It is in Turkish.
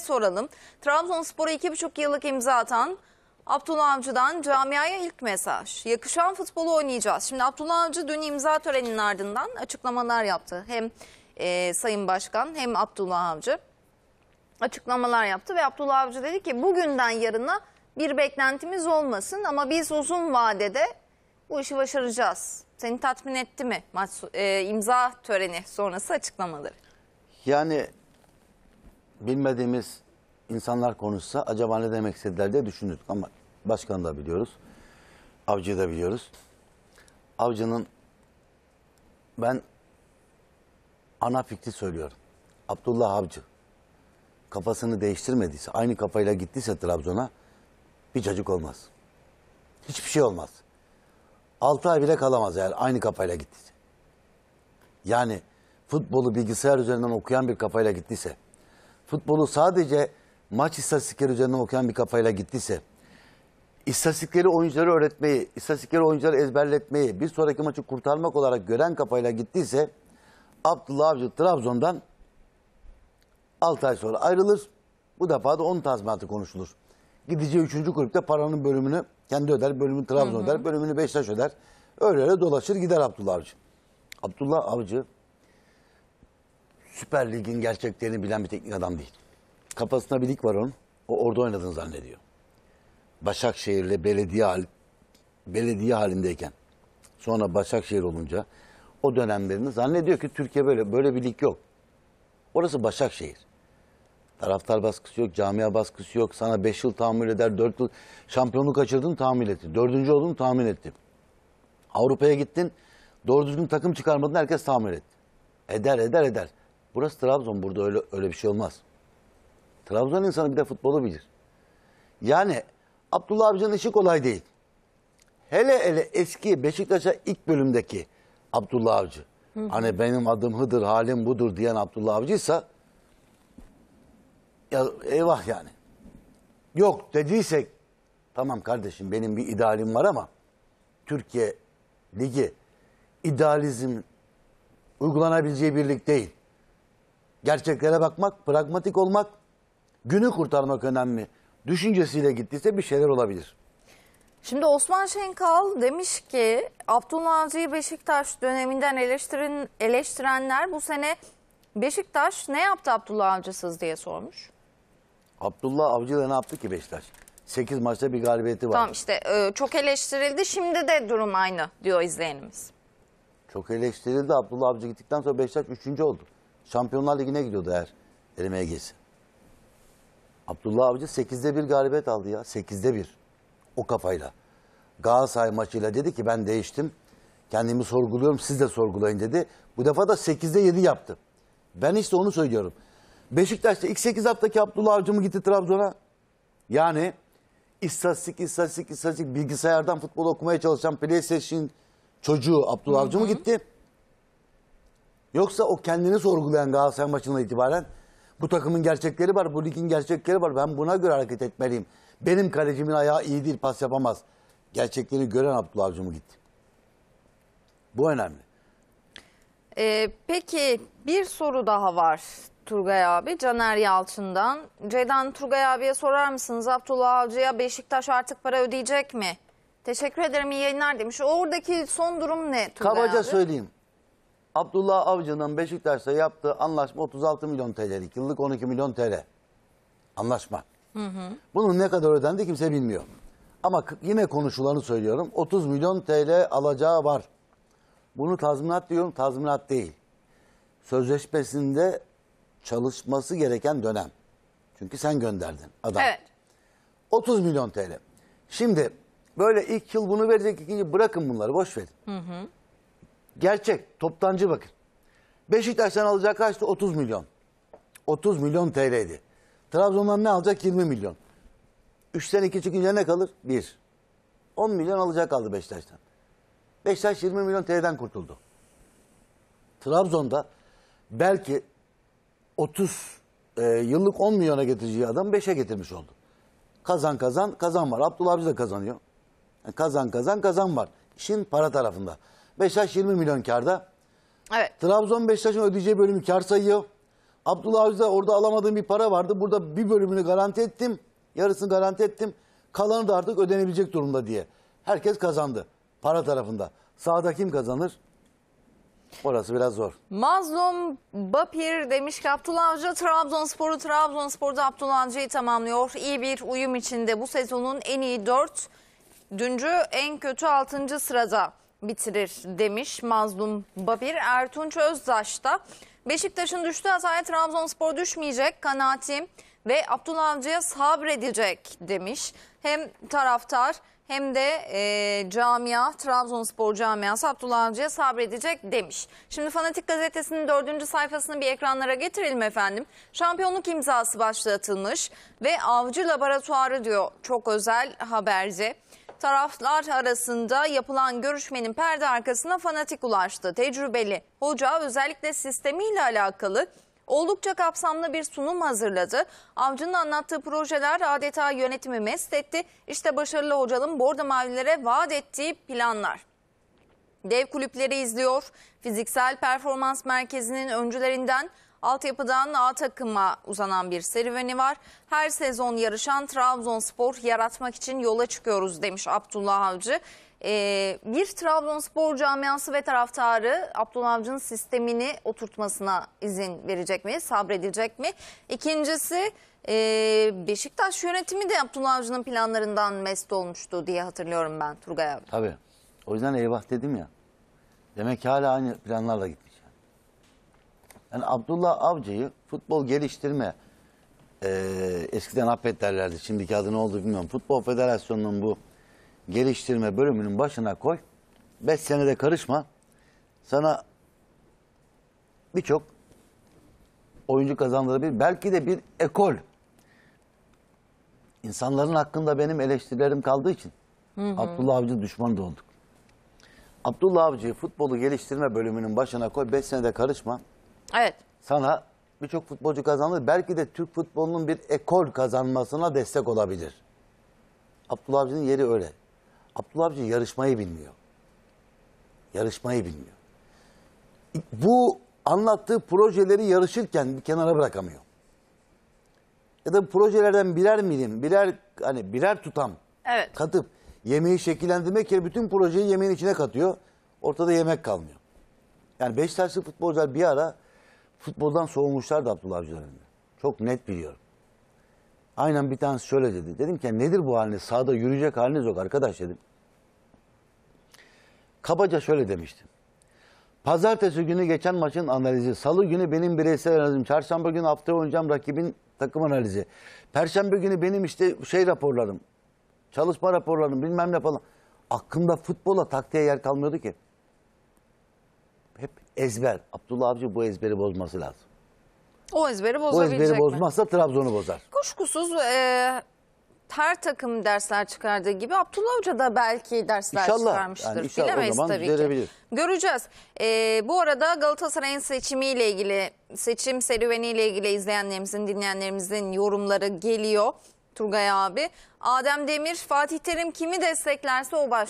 soralım. Trabzonspor'a iki buçuk yıllık imza atan Abdullah Avcı'dan camiaya ilk mesaj. Yakışan futbolu oynayacağız. Şimdi Abdullah Avcı dün imza töreninin ardından açıklamalar yaptı. Hem e, Sayın Başkan hem Abdullah Avcı açıklamalar yaptı ve Abdullah Avcı dedi ki bugünden yarına bir beklentimiz olmasın ama biz uzun vadede bu işi başaracağız. Seni tatmin etti mi maç, e, imza töreni sonrası açıklamaları? Yani bilmediğimiz insanlar konuşsa acaba ne demek istediler diye düşündük. Ama başkanı da biliyoruz. Avcıyı da biliyoruz. Avcının ben ana fikri söylüyorum. Abdullah Avcı kafasını değiştirmediyse, aynı kafayla gittiyse Trabzon'a bir çocuk olmaz. Hiçbir şey olmaz. 6 ay bile kalamaz eğer aynı kafayla gittiyse. Yani futbolu bilgisayar üzerinden okuyan bir kafayla gittiyse futbolu sadece maç istatistikleri üzerine okuyan bir kafayla gittiyse, istatistikleri oyuncuları öğretmeyi, istatistikleri oyuncuları ezberletmeyi, bir sonraki maçı kurtarmak olarak gören kafayla gittiyse, Abdullah Avcı Trabzon'dan 6 ay sonra ayrılır. Bu defa da 10 tazminatı konuşulur. Gideceği 3. kulüpte paranın bölümünü kendi öder, bölümünü Trabzon hı hı. öder, bölümünü Beşiktaş öder. Öyle öyle dolaşır gider Abdullah Avcı. Abdullah Avcı Süper Lig'in gerçeklerini bilen bir teknik adam değil. Kafasında bir lig var onun. O orada oynadığını zannediyor. Başakşehir'le belediye hal, belediye halindeyken sonra Başakşehir olunca o dönemlerini zannediyor ki Türkiye böyle böyle bir lig yok. Orası Başakşehir. Taraftar baskısı yok, camia baskısı yok. Sana 5 yıl tahammül eder, 4 yıl şampiyonluk kaçırdın tahammül etti. Dördüncü oldun tahammül etti. Avrupa'ya gittin, doğru düzgün takım çıkarmadın herkes tahammül etti. Eder, eder, eder. Burası Trabzon. Burada öyle öyle bir şey olmaz. Trabzon insanı bir de futbolu bilir. Yani Abdullah Avcı'nın işi kolay değil. Hele hele eski Beşiktaş'a ilk bölümdeki Abdullah Avcı. Hı Hani benim adım Hıdır, halim budur diyen Abdullah Avcıysa ya eyvah yani. Yok dediysek tamam kardeşim benim bir idealim var ama Türkiye Ligi idealizm uygulanabileceği birlik değil gerçeklere bakmak, pragmatik olmak, günü kurtarmak önemli. Düşüncesiyle gittiyse bir şeyler olabilir. Şimdi Osman Şenkal demiş ki Abdullah Abdülhacı'yı Beşiktaş döneminden eleştirin, eleştirenler bu sene Beşiktaş ne yaptı Abdullah Avcısız diye sormuş. Abdullah Avcı'yla ne yaptı ki Beşiktaş? 8 maçta bir galibiyeti var. Tamam işte e, çok eleştirildi şimdi de durum aynı diyor izleyenimiz. Çok eleştirildi Abdullah Avcı gittikten sonra Beşiktaş 3. oldu. Şampiyonlar Ligi'ne gidiyordu eğer elemeye geçse. Abdullah Avcı 8'de 1 galibiyet aldı ya. 8'de 1. O kafayla. Galatasaray maçıyla dedi ki ben değiştim. Kendimi sorguluyorum siz de sorgulayın dedi. Bu defa da 8'de 7 yaptı. Ben işte onu söylüyorum. Beşiktaş'ta ilk 8 haftaki Abdullah Avcı mı gitti Trabzon'a? Yani istatistik, istatistik, istatistik bilgisayardan futbol okumaya çalışan PlayStation çocuğu Abdullah Avcı mı gitti? Yoksa o kendini sorgulayan Galatasaray maçından itibaren bu takımın gerçekleri var, bu ligin gerçekleri var. Ben buna göre hareket etmeliyim. Benim kalecimin ayağı iyi değil, pas yapamaz. Gerçeklerini gören Abdullah Avcı mı gitti? Bu önemli. Ee, peki bir soru daha var Turgay abi Caner Yalçın'dan. Ceydan Turgay abiye sorar mısınız Abdullah Avcı'ya Beşiktaş artık para ödeyecek mi? Teşekkür ederim İyi yayınlar demiş. Oradaki son durum ne Turgay Kabaca abi? söyleyeyim. Abdullah Avcı'nın Beşiktaş'ta yaptığı anlaşma 36 milyon TL'lik. Yıllık 12 milyon TL. Anlaşma. Hı hı. Bunun ne kadar ödendi kimse bilmiyor. Ama yine konuşulanı söylüyorum. 30 milyon TL alacağı var. Bunu tazminat diyorum, tazminat değil. Sözleşmesinde çalışması gereken dönem. Çünkü sen gönderdin adam. Evet. 30 milyon TL. Şimdi böyle ilk yıl bunu verecek, ikinci bırakın bunları boş verin. Hı hı. Gerçek, toptancı bakın. Beşiktaş'tan alacak kaçtı? 30 milyon. 30 milyon TL'ydi. Trabzon'dan ne alacak? 20 milyon. 3'ten 2 çıkınca ne kalır? 1. 10 milyon alacak kaldı Beşiktaş'tan. Beşiktaş 20 milyon TL'den kurtuldu. Trabzon'da belki 30 e, yıllık 10 milyona getireceği adam 5'e getirmiş oldu. Kazan kazan kazan var. Abdullah abi de kazanıyor. Yani e, kazan kazan kazan var. İşin para tarafında. Beşiktaş 20 milyon karda. Evet. Trabzon Beşiktaş'ın ödeyeceği bölümü kar sayıyor. Abdullah Avcı'da orada alamadığım bir para vardı. Burada bir bölümünü garanti ettim. Yarısını garanti ettim. Kalanı da artık ödenebilecek durumda diye. Herkes kazandı. Para tarafında. Sağda kim kazanır? Orası biraz zor. Mazlum Bapir demiş ki Abdullah Avcı Trabzonspor'u Trabzonspor'da Abdullah Avcı'yı tamamlıyor. İyi bir uyum içinde bu sezonun en iyi 4, düncü en kötü 6. sırada bitirir demiş mazlum Babir. Ertunç Özdaş da Beşiktaş'ın düştüğü hataya Trabzonspor düşmeyecek kanaatim ve Abdullah Avcı'ya sabredecek demiş. Hem taraftar hem de e, camia, Trabzonspor camiası Abdullah Avcı'ya sabredecek demiş. Şimdi Fanatik Gazetesi'nin dördüncü sayfasını bir ekranlara getirelim efendim. Şampiyonluk imzası başlatılmış ve Avcı Laboratuvarı diyor çok özel haberci. Taraflar arasında yapılan görüşmenin perde arkasına fanatik ulaştı. Tecrübeli hoca özellikle sistemiyle alakalı oldukça kapsamlı bir sunum hazırladı. Avcı'nın anlattığı projeler adeta yönetimi mest etti. İşte başarılı hocanın Bordo Mavilere vaat ettiği planlar. Dev kulüpleri izliyor. Fiziksel performans merkezinin öncülerinden Altyapıdan A takıma uzanan bir serüveni var. Her sezon yarışan Trabzonspor yaratmak için yola çıkıyoruz demiş Abdullah Avcı. Ee, bir Trabzonspor camiası ve taraftarı Abdullah Avcı'nın sistemini oturtmasına izin verecek mi, sabredilecek mi? İkincisi e, Beşiktaş yönetimi de Abdullah Avcı'nın planlarından mest olmuştu diye hatırlıyorum ben Turgay abi. Tabii. O yüzden eyvah dedim ya. Demek ki hala aynı planlarla gitti. Yani Abdullah Avcı'yı futbol geliştirme e, eskiden APET derlerdi. Şimdiki adı ne oldu bilmiyorum. Futbol Federasyonu'nun bu geliştirme bölümünün başına koy. Beş senede karışma. Sana birçok oyuncu kazandırabilir. Belki de bir ekol. İnsanların hakkında benim eleştirilerim kaldığı için hı hı. Abdullah Avcı düşman da olduk. Abdullah Avcı futbolu geliştirme bölümünün başına koy. Beş senede karışma. Evet. Sana birçok futbolcu kazandı. Belki de Türk futbolunun bir ekol kazanmasına destek olabilir. Abdullah Avcı'nın yeri öyle. Abdullah Avcı yarışmayı bilmiyor. Yarışmayı bilmiyor. Bu anlattığı projeleri yarışırken bir kenara bırakamıyor. Ya da projelerden birer milim, birer hani birer tutam evet. katıp yemeği şekillendirmek yerine bütün projeyi yemeğin içine katıyor. Ortada yemek kalmıyor. Yani Beşiktaşlı futbolcular bir ara Futboldan soğumuşlar da Abdullah Avcı Çok net biliyorum. Aynen bir tanesi şöyle dedi. Dedim ki nedir bu haliniz? Sağda yürüyecek haliniz yok arkadaş dedim. Kabaca şöyle demiştim. Pazartesi günü geçen maçın analizi, salı günü benim bireysel analizim, çarşamba günü hafta oynayacağım rakibin takım analizi. Perşembe günü benim işte şey raporlarım, çalışma raporlarım bilmem ne falan. Aklımda futbola taktiğe yer kalmıyordu ki ezber. Abdullah Abici bu ezberi bozması lazım. O ezberi bozabilecek O ezberi mi? Trabzon'u bozar. Kuşkusuz e, her takım dersler çıkardığı gibi Abdullah Hoca da belki dersler inşallah, çıkarmıştır. Yani inşallah Bilemeyiz tabii düzelebilir. ki. Göreceğiz. Ee, bu arada Galatasaray'ın seçimiyle ilgili, seçim serüveniyle ilgili izleyenlerimizin, dinleyenlerimizin yorumları geliyor. Turgay abi. Adem Demir, Fatih Terim kimi desteklerse o baş.